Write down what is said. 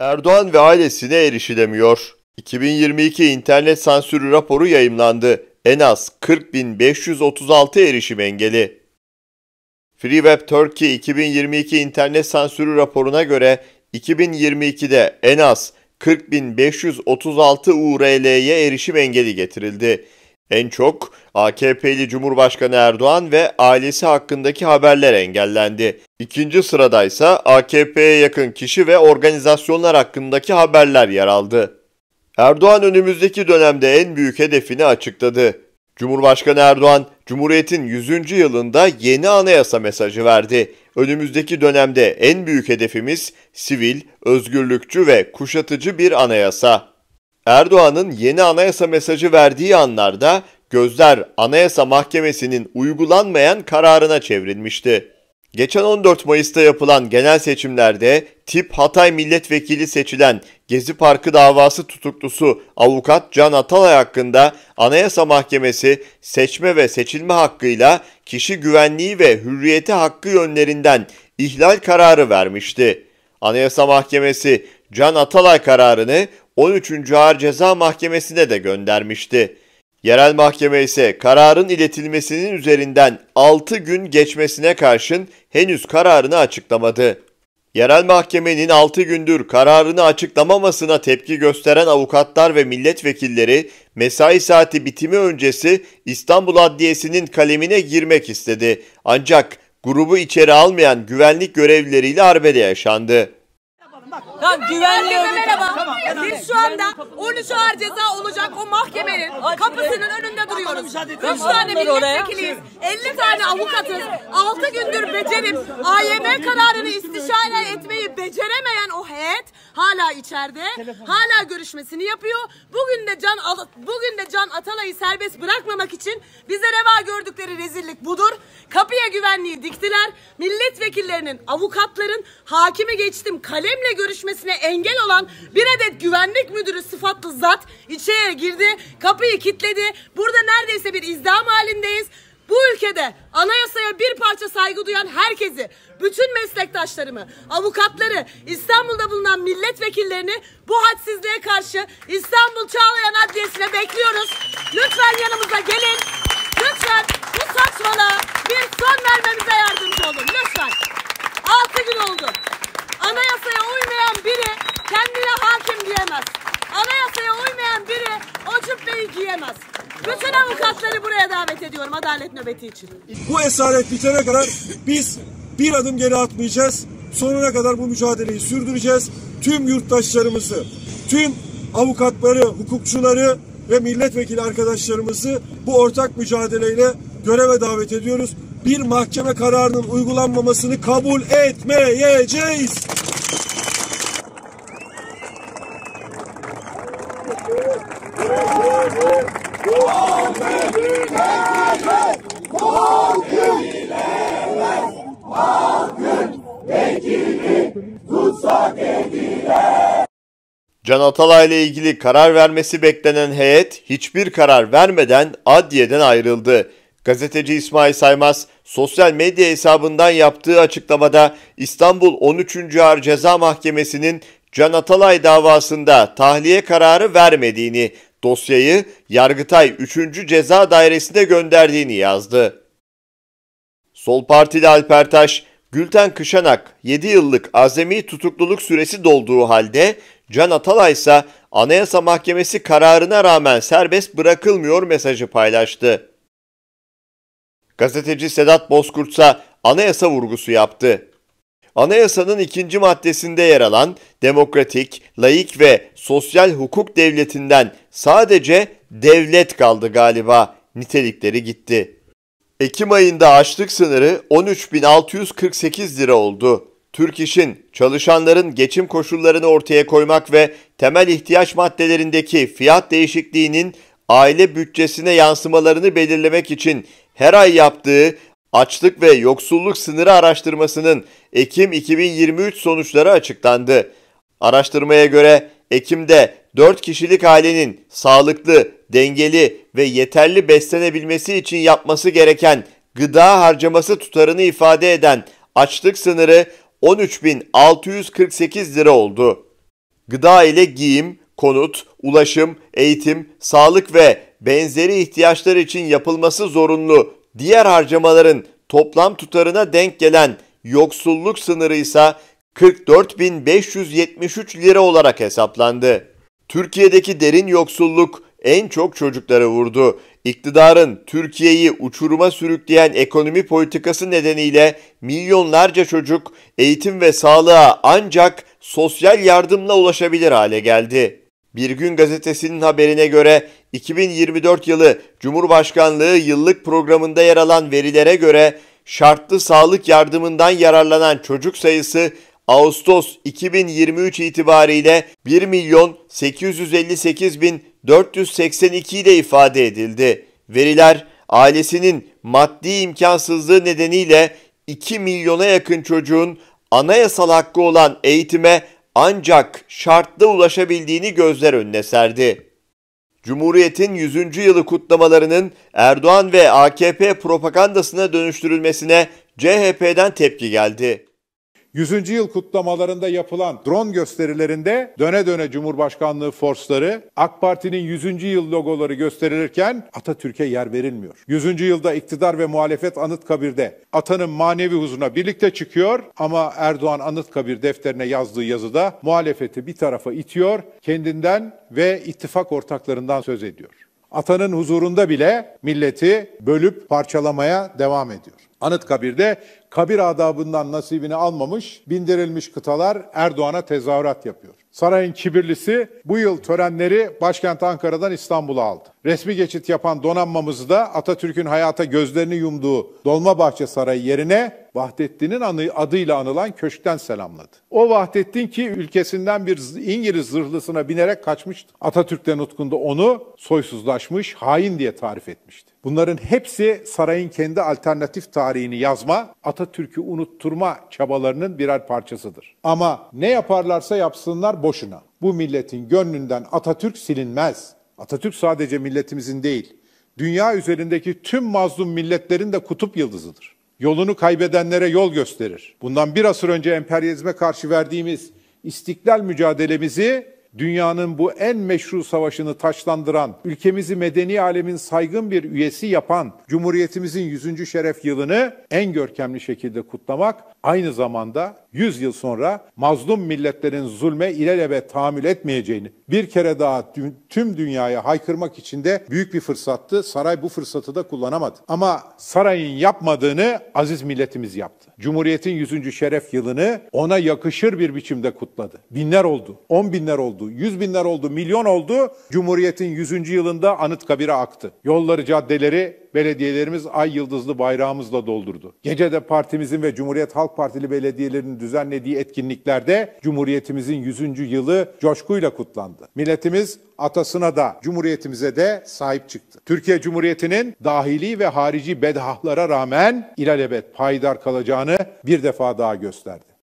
Erdoğan ve ailesine erişilemiyor. 2022 internet sansürü raporu yayımlandı. En az 40.536 erişim engeli. Free Web Turkey 2022 internet sansürü raporuna göre 2022'de en az 40.536 URL'ye erişim engeli getirildi. En çok AKP'li Cumhurbaşkanı Erdoğan ve ailesi hakkındaki haberler engellendi. İkinci sırada ise AKP'ye yakın kişi ve organizasyonlar hakkındaki haberler yer aldı. Erdoğan önümüzdeki dönemde en büyük hedefini açıkladı. Cumhurbaşkanı Erdoğan, Cumhuriyet'in 100. yılında yeni anayasa mesajı verdi. Önümüzdeki dönemde en büyük hedefimiz sivil, özgürlükçü ve kuşatıcı bir anayasa. Erdoğan'ın yeni anayasa mesajı verdiği anlarda gözler Anayasa Mahkemesi'nin uygulanmayan kararına çevrilmişti. Geçen 14 Mayıs'ta yapılan genel seçimlerde tip Hatay milletvekili seçilen Gezi Parkı davası tutuklusu avukat Can Atalay hakkında Anayasa Mahkemesi seçme ve seçilme hakkıyla kişi güvenliği ve hürriyeti hakkı yönlerinden ihlal kararı vermişti. Anayasa Mahkemesi Can Atalay kararını 13. Ağır Ceza Mahkemesi'ne de göndermişti. Yerel mahkeme ise kararın iletilmesinin üzerinden 6 gün geçmesine karşın henüz kararını açıklamadı. Yerel mahkemenin 6 gündür kararını açıklamamasına tepki gösteren avukatlar ve milletvekilleri mesai saati bitimi öncesi İstanbul Adliyesi'nin kalemine girmek istedi. Ancak grubu içeri almayan güvenlik görevlileriyle arbede yaşandı. Bak Tamam güvenli örgüt. merhaba. Tamam, Biz şu anda 13 ağır ceza olacak o mahkemenin kapısının önünde duruyoruz. 3 tane milletvekiliyiz. 50 tane avukatız. 6 gündür becerip AYM kararını istişare etmeyi beceremeyen o heyet hala içeride. Hala görüşmesini yapıyor. Bugün de Can bugün de Can Atalay'ı serbest bırakmamak için bize reva gördükleri rezillik budur. Kapıya güvenliği diktiler. Milletvekillerinin, avukatların, hakimi geçtim kalemle görüşme geçmesine engel olan bir adet güvenlik müdürü sıfatlı zat içeriye girdi, kapıyı kilitledi. Burada neredeyse bir izdiham halindeyiz. Bu ülkede anayasaya bir parça saygı duyan herkesi, bütün meslektaşlarımı, avukatları, İstanbul'da bulunan milletvekillerini bu hadsizliğe karşı İstanbul Çağlayan Adliyesi'ne bekliyoruz. Lütfen yanımıza gelin. Lütfen bu saçmalığa bir son vermemize yardımcı olun. Lütfen. yürüyemez. Bütün avukatları buraya davet ediyorum adalet nöbeti için. Bu esaret bitene kadar biz bir adım geri atmayacağız. Sonuna kadar bu mücadeleyi sürdüreceğiz. Tüm yurttaşlarımızı, tüm avukatları, hukukçuları ve milletvekili arkadaşlarımızı bu ortak mücadeleyle göreve davet ediyoruz. Bir mahkeme kararının uygulanmamasını kabul etmeyeceğiz. Can Atalay ile ilgili karar vermesi beklenen heyet hiçbir karar vermeden adliyeden ayrıldı. Gazeteci İsmail Saymaz sosyal medya hesabından yaptığı açıklamada İstanbul 13. Ağır Ceza Mahkemesi'nin Can Atalay davasında tahliye kararı vermediğini, dosyayı Yargıtay 3. Ceza Dairesi'ne gönderdiğini yazdı. Sol Partili Alper Taş, Gülten Kışanak 7 yıllık azami tutukluluk süresi dolduğu halde Can Atalay ise Anayasa Mahkemesi kararına rağmen serbest bırakılmıyor mesajı paylaştı. Gazeteci Sedat Bozkurt ise anayasa vurgusu yaptı. Anayasanın ikinci maddesinde yer alan demokratik, laik ve sosyal hukuk devletinden sadece devlet kaldı galiba. Nitelikleri gitti. Ekim ayında açlık sınırı 13.648 lira oldu. Türk İş'in çalışanların geçim koşullarını ortaya koymak ve temel ihtiyaç maddelerindeki fiyat değişikliğinin aile bütçesine yansımalarını belirlemek için her ay yaptığı Açlık ve yoksulluk sınırı araştırmasının Ekim 2023 sonuçları açıklandı. Araştırmaya göre Ekim'de 4 kişilik ailenin sağlıklı, dengeli ve yeterli beslenebilmesi için yapması gereken gıda harcaması tutarını ifade eden açlık sınırı 13.648 lira oldu. Gıda ile giyim, konut, ulaşım, eğitim, sağlık ve benzeri ihtiyaçlar için yapılması zorunlu diğer harcamaların toplam tutarına denk gelen yoksulluk sınırı ise 44.573 lira olarak hesaplandı. Türkiye'deki derin yoksulluk en çok çocukları vurdu. İktidarın Türkiye'yi uçuruma sürükleyen ekonomi politikası nedeniyle milyonlarca çocuk eğitim ve sağlığa ancak sosyal yardımla ulaşabilir hale geldi. Bir Gün Gazetesi'nin haberine göre 2024 yılı Cumhurbaşkanlığı yıllık programında yer alan verilere göre şartlı sağlık yardımından yararlanan çocuk sayısı Ağustos 2023 itibariyle 1 milyon 858 bin 482 ile ifade edildi. Veriler ailesinin maddi imkansızlığı nedeniyle 2 milyona yakın çocuğun anayasal hakkı olan eğitime ancak şartlı ulaşabildiğini gözler önüne serdi. Cumhuriyet'in 100. yılı kutlamalarının Erdoğan ve AKP propagandasına dönüştürülmesine CHP'den tepki geldi. 100. yıl kutlamalarında yapılan drone gösterilerinde döne döne Cumhurbaşkanlığı forsları AK Parti'nin 100. yıl logoları gösterilirken Atatürk'e yer verilmiyor. 100. yılda iktidar ve muhalefet kabirde atanın manevi huzuruna birlikte çıkıyor ama Erdoğan anıt kabir defterine yazdığı yazıda muhalefeti bir tarafa itiyor, kendinden ve ittifak ortaklarından söz ediyor. Atanın huzurunda bile milleti bölüp parçalamaya devam ediyor. Anıtkabir'de kabir adabından nasibini almamış, bindirilmiş kıtalar Erdoğan'a tezahürat yapıyor. Sarayın kibirlisi bu yıl törenleri başkent Ankara'dan İstanbul'a aldı. Resmi geçit yapan donanmamızı da Atatürk'ün hayata gözlerini yumduğu Dolmabahçe Sarayı yerine Vahdettin'in anı adıyla anılan köşkten selamladı. O Vahdettin ki ülkesinden bir İngiliz zırhlısına binerek kaçmıştı. Atatürk'ten utkunda onu soysuzlaşmış, hain diye tarif etmişti. Bunların hepsi sarayın kendi alternatif tarihini yazma, Atatürk'ü unutturma çabalarının birer parçasıdır. Ama ne yaparlarsa yapsınlar boşuna. Bu milletin gönlünden Atatürk silinmez. Atatürk sadece milletimizin değil, dünya üzerindeki tüm mazlum milletlerin de kutup yıldızıdır. Yolunu kaybedenlere yol gösterir. Bundan bir asır önce emperyalizme karşı verdiğimiz istiklal mücadelemizi dünyanın bu en meşru savaşını taçlandıran, ülkemizi medeni alemin saygın bir üyesi yapan Cumhuriyetimizin 100. şeref yılını en görkemli şekilde kutlamak aynı zamanda 100 yıl sonra mazlum milletlerin zulme ilelebet tahammül etmeyeceğini bir kere daha tüm dünyaya haykırmak için de büyük bir fırsattı. Saray bu fırsatı da kullanamadı. Ama sarayın yapmadığını aziz milletimiz yaptı. Cumhuriyetin 100. şeref yılını ona yakışır bir biçimde kutladı. Binler oldu, on binler oldu oldu, yüz binler oldu, milyon oldu. Cumhuriyet'in 100. yılında Anıtkabir'e aktı. Yolları, caddeleri belediyelerimiz ay yıldızlı bayrağımızla doldurdu. Gece de partimizin ve Cumhuriyet Halk Partili belediyelerinin düzenlediği etkinliklerde Cumhuriyetimizin 100. yılı coşkuyla kutlandı. Milletimiz atasına da Cumhuriyetimize de sahip çıktı. Türkiye Cumhuriyeti'nin dahili ve harici bedahlara rağmen ilelebet paydar kalacağını bir defa daha gösterdi.